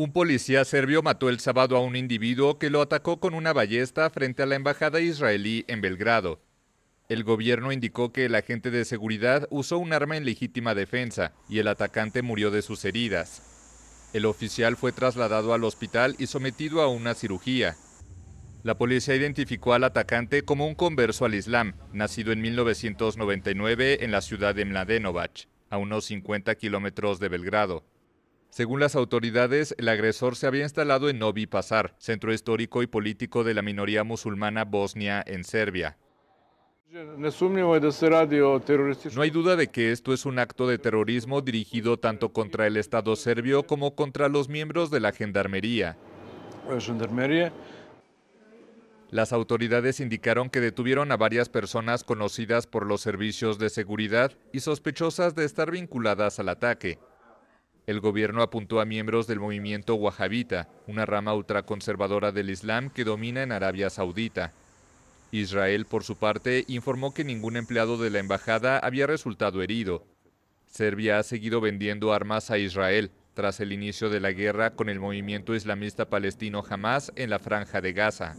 Un policía serbio mató el sábado a un individuo que lo atacó con una ballesta frente a la embajada israelí en Belgrado. El gobierno indicó que el agente de seguridad usó un arma en legítima defensa y el atacante murió de sus heridas. El oficial fue trasladado al hospital y sometido a una cirugía. La policía identificó al atacante como un converso al Islam, nacido en 1999 en la ciudad de Mladenovac, a unos 50 kilómetros de Belgrado. Según las autoridades, el agresor se había instalado en Novi Pasar, centro histórico y político de la minoría musulmana bosnia en Serbia. No hay duda de que esto es un acto de terrorismo dirigido tanto contra el Estado serbio como contra los miembros de la Gendarmería. Las autoridades indicaron que detuvieron a varias personas conocidas por los servicios de seguridad y sospechosas de estar vinculadas al ataque. El gobierno apuntó a miembros del movimiento wahabita, una rama ultraconservadora del Islam que domina en Arabia Saudita. Israel, por su parte, informó que ningún empleado de la embajada había resultado herido. Serbia ha seguido vendiendo armas a Israel tras el inicio de la guerra con el movimiento islamista palestino Hamas en la franja de Gaza.